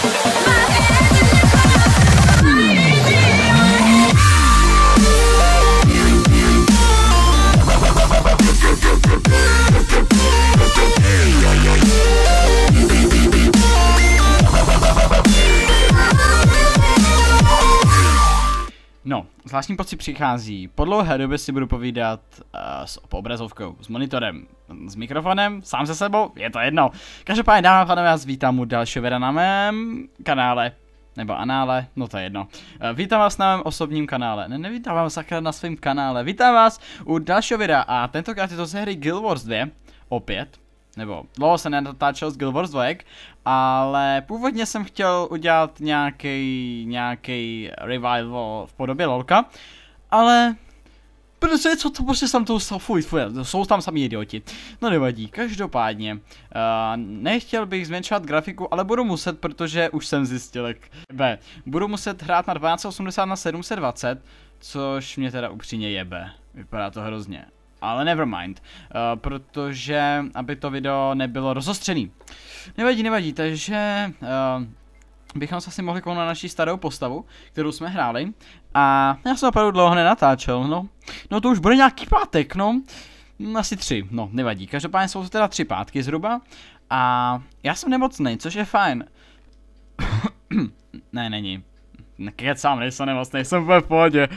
Thank you. zvláštní pocit prostě přichází. Po dlouhé době si budu povídat uh, s po obrazovkou, s monitorem, s mikrofonem, sám se sebou, je to jedno. Každopádně dámy a pánové, vás vítám u dalšího videa na mém kanále, nebo anále, no to je jedno. Uh, vítám vás na mém osobním kanále, ne, nevítám vás sakra na svém kanále, vítám vás u dalšího videa a tentokrát je to ze hry Guild Wars 2, opět nebo dlouho se nenatáčel z Guild Wars 2, ale původně jsem chtěl udělat nějaký nějaký revival v podobě LOLka, ale Protože co to prostě tam to fuj, fuj, jsou tam sami idioti. No nevadí, každopádně. Uh, nechtěl bych zmenšovat grafiku, ale budu muset, protože už jsem zjistil, jak jebe. Budu muset hrát na 1280 na 720, což mě teda upřímně jebe. Vypadá to hrozně ale mind, uh, eh, protože aby to video nebylo rozostřený. Nevadí, nevadí, takže uh, bychom se asi mohli kouknout na naší starou postavu, kterou jsme hráli a já jsem opravdu dlouho nenatáčel, no. No to už bude nějaký pátek, no. Hm, asi tři, no, nevadí. Každopádně jsou to teda tři pátky zhruba a já jsem nemocný, což je fajn. ne, není. Nekecám, nejsem nemocný, jsem v pohodě.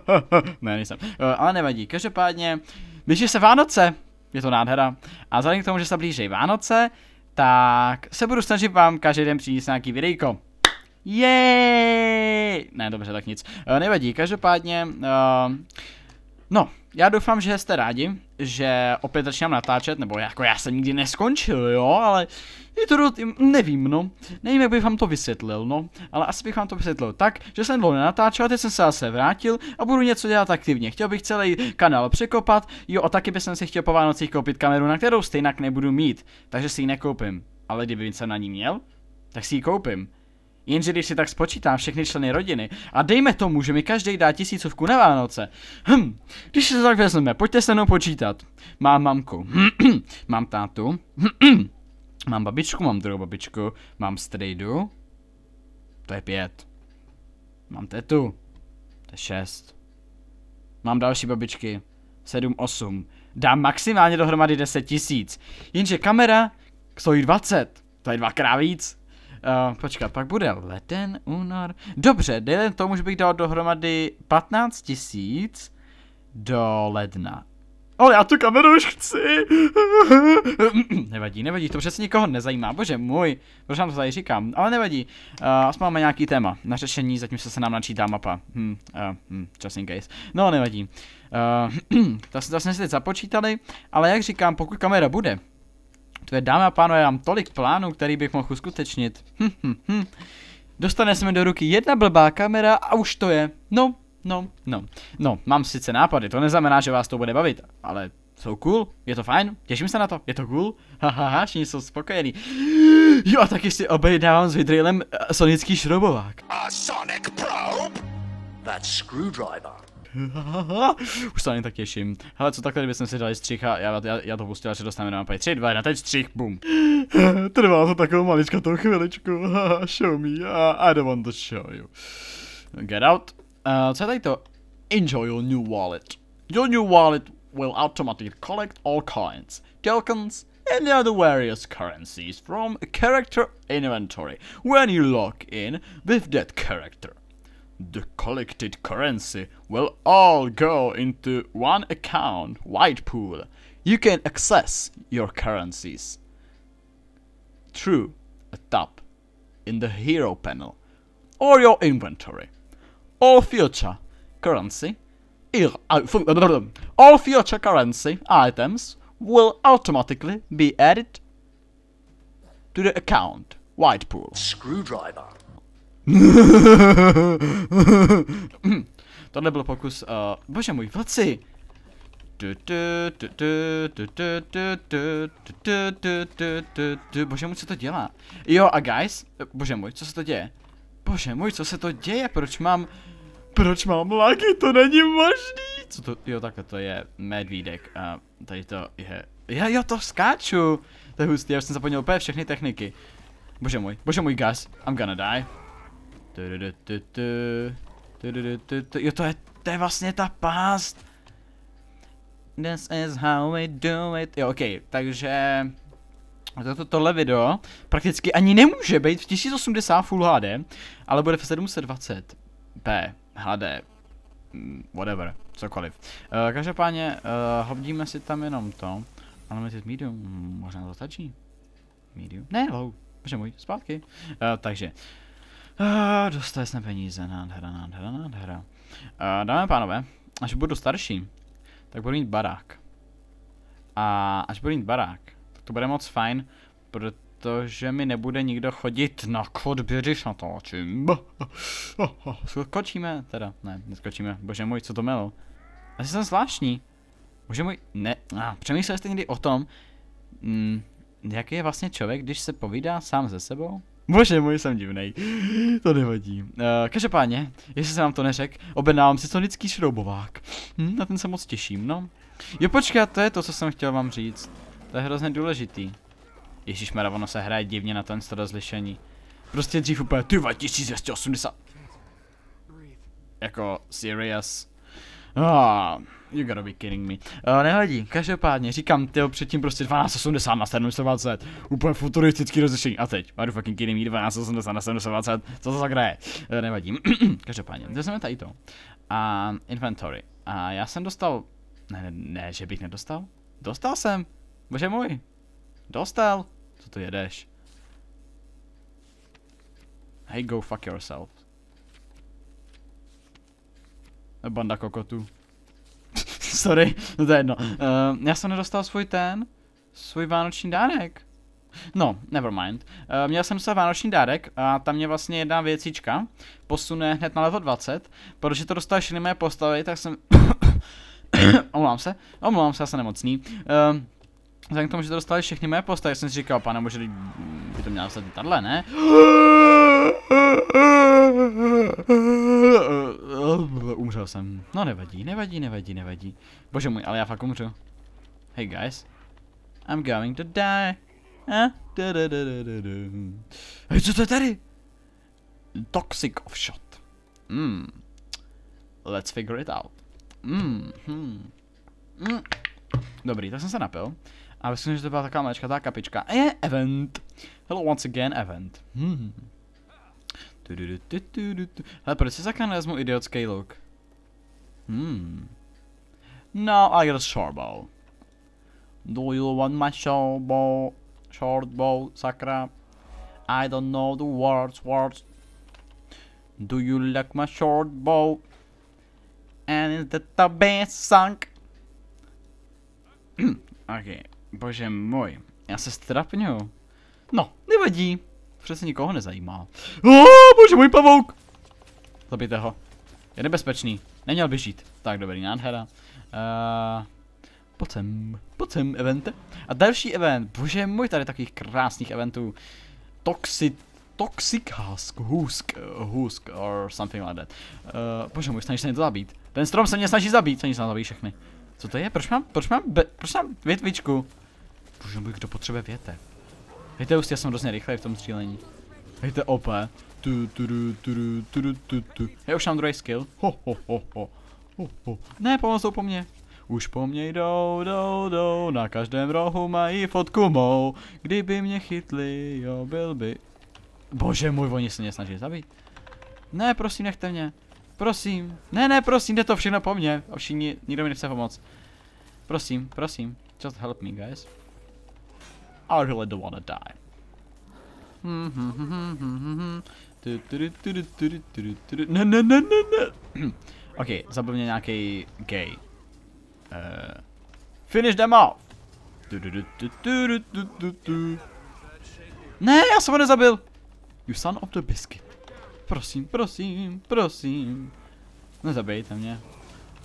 ne, nejsem. Eh, ale nevadí, každopádně, blíží se Vánoce, je to nádhera. A vzhledem k tomu, že se blíží Vánoce, tak se budu snažit vám každý den přinést nějaký videjko. Jej! Ne, dobře, tak nic. Eh, nevadí, každopádně, uh, no, já doufám, že jste rádi, že opět začínám natáčet, nebo jako já jsem nikdy neskončil, jo, ale je to do, nevím, no, nevím, jak bych vám to vysvětlil, no, ale asi bych vám to vysvětlil tak, že jsem dlouho nenatáčel, teď jsem se zase vrátil a budu něco dělat aktivně. Chtěl bych celý kanál překopat, jo, a taky bych si chtěl po Vánocích koupit kameru, na kterou stejnak nebudu mít, takže si ji nekoupím. Ale kdyby jsem na ní měl, tak si ji koupím. Jenže když si tak spočítám všechny členy rodiny a dejme tomu, že mi každý dá tisícovku na Vánoce. Hm, když se to tak vezmeme, pojďte se mnou počítat. Mám mamku, hm, mám tátu, hm, mám babičku, mám druhou babičku, mám strejdu, to je pět. Mám tetu, to je šest. Mám další babičky, sedm, osm. Dám maximálně dohromady deset tisíc. Jenže kamera stojí dvacet, to je dvakrát víc. Uh, počkat, pak bude leden, únor. Dobře, dejme tomu, že bych dal dohromady 15 tisíc do ledna. Ale já tu kameru už chci. nevadí, nevadí, to přesně nikoho nezajímá, bože můj, proč vám to tady říkám, ale nevadí. Uh, aspoň máme nějaký téma na řešení, zatímco se nám načítá mapa. Hm, uh, hm, just in case. No, nevadí. Uh, to, to jsme si teď započítali, ale jak říkám, pokud kamera bude, respektive Dámy a pánové, mám tolik plánů, který bych mohl uskutečnit. Hm, hm, hm. Dostane se mi do ruky jedna blbá kamera a už to je. No, no, no. No, mám sice nápady, to neznamená, že vás to bude bavit, ale jsou cool, je to fajn, těším se na to, je to cool, hahaha, všichni jsou spokojení. Jo a taky si obejdávám s vidrilem eh, sonický šrobovák. A Sonic Probe? That screwdriver. Už se ani tak těším. Hele, co takhle, kdybychom si dali střih a já, já, já to pustil, že dostaneme na mapě. 3, 2, 1, teď střih, bum. Trvá to takovou maličkatou chviličku. show me, I don't want to show you. Get out. Uh, co je tady to? Enjoy your new wallet. Your new wallet will automatically collect all coins, tokens, and other various currencies from character inventory when you log in with that character. the collected currency will all go into one account, Whitepool. You can access your currencies through a tab in the hero panel or your inventory. All future currency, uh, uh, all future currency items will automatically be added to the account, Whitepool. Screwdriver. Tohle byl pokus, uh, bože můj, vlci! Bože můj, co to dělá? Jo, a guys, bože můj, co se to děje? Bože můj, co se to děje? Proč mám... Proč mám laky? To není možný! Co to... Jo, tak to je medvídek. A tady to je... Já, jo to skáču! To je hustý, já jsem zapomněl úplně všechny techniky. Bože můj, bože můj, guys, I'm gonna die. Jo, to je, to je vlastně ta past. This is how we do it. Jo, ok, takže... Toto, tohle video prakticky ani nemůže být v 1080 Full HD, ale bude v 720p HD. Mm, whatever, cokoliv. Uh, každopádně, uh, eh, hodíme si tam jenom to. Unlimited medium, možná to stačí. Medium, ne, low, bože můj, zpátky. Uh, takže, Ah, dostali jsme peníze, nádhera, nádhera, nádhera. A, dámy a pánové, až budu starší, tak budu mít barák. A až budu mít barák, tak to bude moc fajn, protože mi nebude nikdo chodit na kod, běžíš na to, čím. Skočíme, teda, ne, neskočíme, bože můj, co to melo. Asi jsem zvláštní. Bože můj, ne, a, přemýšleli jste někdy o tom, mm, jaký je vlastně člověk, když se povídá sám se sebou? Bože můj, jsem divnej. To nevadí. Uh, každopádně, jestli jsem vám to neřekl, objednávám si sonický šroubovák. Hm, na ten se moc těším, no. Jo počkej, to je to, co jsem chtěl vám říct. To je hrozně důležitý. Ježíš ono se hraje divně na ten rozlišení. Prostě dřív úplně ty 2280. Jako serious. Ah. You gotta be kidding me. Uh, eh, nehledí, každopádně, říkám, tyjo, předtím prostě 1280 na 720, úplně futuristický rozlišení, a teď, are you fucking kidding me, 1280 na 720, co to hraje? Uh, nevadí, každopádně, to jsme tady to. A inventory. A já jsem dostal, ne, ne, ne, že bych nedostal, dostal jsem, bože můj, dostal, co to jedeš? Hey, go fuck yourself. Banda kokotů. sorry, no to je jedno. Uh, já jsem nedostal svůj ten, svůj vánoční dárek. No, mind. Uh, měl jsem se vánoční dárek a tam mě vlastně jedna věcička posune hned na level 20, protože to dostal všechny mé postavy, tak jsem... omlouvám se, omlouvám se, já jsem nemocný. Uh, Vzhledem k tomu, že to dostali všechny moje postavy, jsem si říkal, pane, možná by to měla dostat tato, ne? Umřel jsem. No nevadí, nevadí, nevadí, nevadí. Bože můj, ale já fakt umřu. Hey guys. I'm going to die. Hej, co to je tady? Toxic offshot. Hmm. Let's figure it out. Mm, hmm. Mm. Dobrý, tak jsem se napil. A myslím, že to byla taková malečka, ta kapička. Je event. Hello once again, event. Hmm. Ale proč si sakra nezmu idiotský luk? Hmm. No, I get a bow. Do you want my shortbow? Shortbow, sakra. I don't know the words, words. Do you like my short bow? And is that the best sunk? Okay. bože můj, já se strapňu. No, nevadí přece nikoho nezajímá. Oh, bože můj pavouk! Zabijte ho. Je nebezpečný. Neměl by žít. Tak, dobrý, nádhera. Uh, pojď sem, pojď sem, evente. A další event, bože můj, tady takových krásných eventů. Toxic, toxic husk, husk, husk, or something like that. Uh, bože můj, snaží se mě to zabít. Ten strom se mě snaží zabít, snaží se zabít všechny. Co to je? Proč mám, proč mám, be, proč mám větvičku? Bože můj, kdo potřebuje větev? Hejte už, já jsem hrozně rychlej v tom střílení. Hejte OP. Tu, tu, tu, tu, tu, tu, tu, tu. Já už mám druhý skill. Ho, ho, ho, ho. ho, ho. Ne, pomozou po mně. Už po mně jdou, jdou, jdou, na každém rohu mají fotku mou. Kdyby mě chytli, jo, byl by. Bože můj, oni se mě snaží zabít. Ne, prosím, nechte mě. Prosím. Ne, ne, prosím, jde to všechno po mně. Ovšichni, nikdo mi nechce pomoct. Prosím, prosím. Just help me, guys. I really don't want to die. Ne, ne, ne, ne, ne. ok, zabil mě nějaký gay. Uh, finish them off! Ne, já jsem ho nezabil! You son of the biscuit. Prosím, prosím, prosím. Nezabijte mě.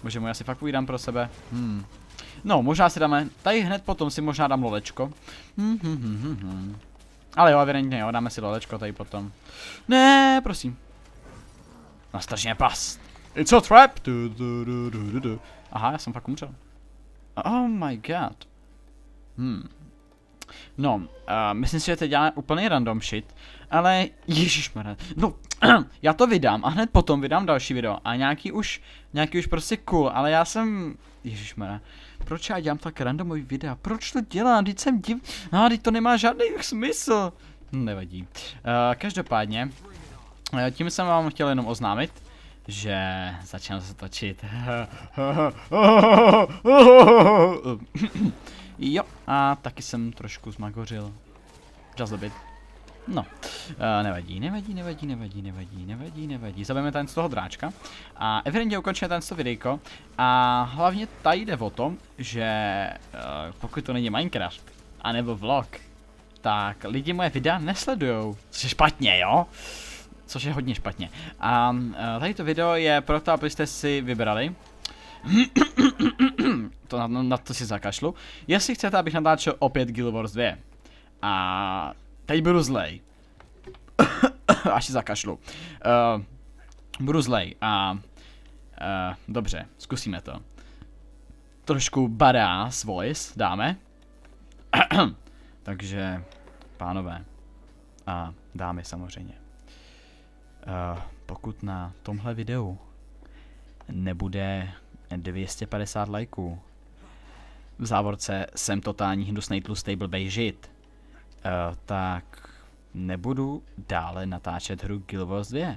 Bože můj, já si fakt půjdám pro sebe. Hmm. No, možná si dáme, tady hned potom si možná dám lolečko. Hmm, hm, hmm, hm, hmm, hmm, Ale jo, evidentně jo, dáme si lolečko tady potom. Ne, prosím. Nastražně pas. It's a trap. Du, du, du, du, du. Aha, já jsem fakt umřel. Oh my god. Hmm. No, uh, myslím si, že teď děláme úplný random shit, ale ježišmarad, no já to vydám a hned potom vydám další video a nějaký už, nějaký už prostě cool, ale já jsem, ježišmana, proč já dělám tak randomový videa, proč to dělám, teď jsem div, no, teď to nemá žádný smysl, hm, nevadí, uh, každopádně, uh, tím jsem vám chtěl jenom oznámit, že začínám se točit. jo, a taky jsem trošku zmagořil. Just a bit. No, uh, nevadí, nevadí, nevadí, nevadí, nevadí, nevadí, nevadí. Zabijeme ten z toho dráčka. A evidentně ukončíme z toho videjko. A hlavně tady jde o tom, že uh, pokud to není Minecraft, anebo vlog, tak lidi moje videa nesledujou, což je špatně, jo? Což je hodně špatně. A uh, tady to video je proto, abyste si vybrali, to na, na to si zakašlu. Jestli chcete, abych natáčel opět Guild Wars 2. A Teď budu zlej. Až si zakašlu. Uh, budu zlej a... Uh, dobře, zkusíme to. Trošku badass voice dáme. Takže, pánové a dámy samozřejmě. Uh, pokud na tomhle videu nebude 250 lajků, v závorce jsem totální hnusnej tlustej blbej žid, Eh, tak nebudu dále natáčet hru Guild Wars 2,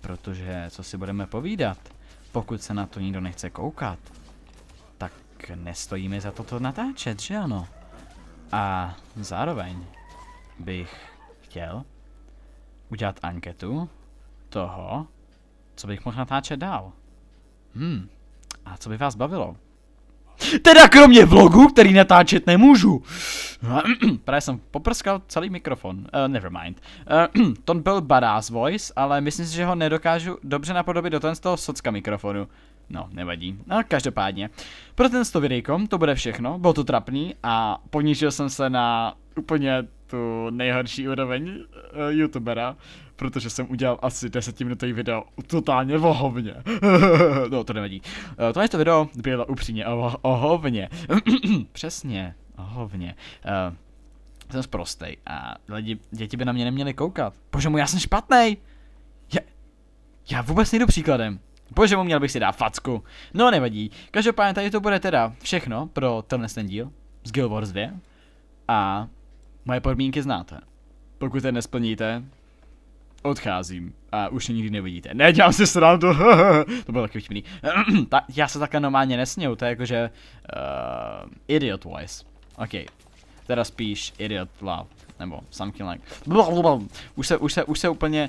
protože co si budeme povídat, pokud se na to nikdo nechce koukat, tak nestojíme za to to natáčet, že ano? A zároveň bych chtěl udělat anketu toho, co bych mohl natáčet dál. Hmm, a co by vás bavilo? Teda kromě vlogu, který natáčet nemůžu. No právě jsem poprskal celý mikrofon. Uh, never mind. Uh, to byl badass voice, ale myslím si, že ho nedokážu dobře napodobit do ten z toho socka mikrofonu. No, nevadí. No, každopádně. Pro ten videjko to bude všechno. Bylo to trapný a ponížil jsem se na úplně tu nejhorší úroveň uh, youtubera, protože jsem udělal asi 10 minutový video totálně vohovně. no, to nevadí. Uh, to to video bylo upřímně oho ohovně. Přesně. Hovně. Uh, jsem zprostej a lidi, děti by na mě neměli koukat. Bože mu, já jsem špatný. Já, já vůbec nejdu příkladem. Bože mu, měl bych si dát facku. No nevadí. Každopádně tady to bude teda všechno pro tenhle ten díl z Guild Wars 2. A moje podmínky znáte. Pokud je nesplníte, odcházím a už nikdy nevidíte. Ne, dělám si srandu, to bylo taky vtipný. Ta, já se takhle normálně nesměju, to je jakože uh, eh, idiot voice. OK. Teda spíš idiot laugh. Nebo something like. Už se, už se, už se úplně...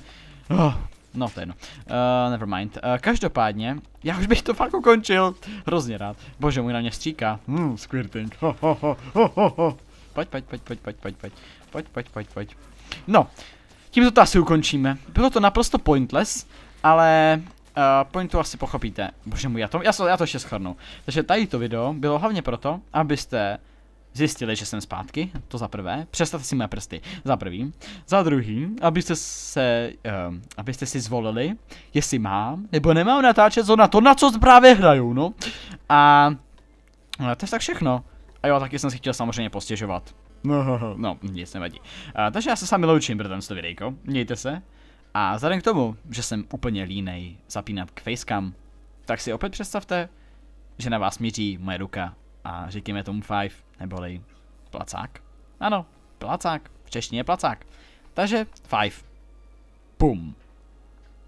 Ah, no, to je jedno. Uh, never mind. Uh, každopádně, já už bych to fakt ukončil. Hrozně rád. Bože, můj na mě stříká. Hmm, squirting. Ho, ho, ho, ho, ho. Pojď, pojď, pojď, pojď, pojď, pojď, pojď. Pojď, pojď, pojď, pojď. No, tímto to asi ukončíme. Bylo to naprosto pointless, ale uh, pointu asi pochopíte. Bože můj, já to, já, to, já to ještě schrnu. Takže tady to video bylo hlavně proto, abyste zjistili, že jsem zpátky, to za prvé, přestavte si mé prsty, za prvý, za druhý, abyste se, uh, abyste si zvolili, jestli mám, nebo nemám natáčet zóna to, na co právě hrajou, no. A, no, to je tak všechno. A jo, taky jsem si chtěl samozřejmě postěžovat. No, no nic nevadí. Uh, takže já se sami vámi loučím, brdan, to videjko, mějte se. A vzhledem k tomu, že jsem úplně línej zapínat k facecam, tak si opět představte, že na vás míří moje ruka a říkáme tomu five neboli placák. Ano, placák, v češtině placák. Takže five. boom.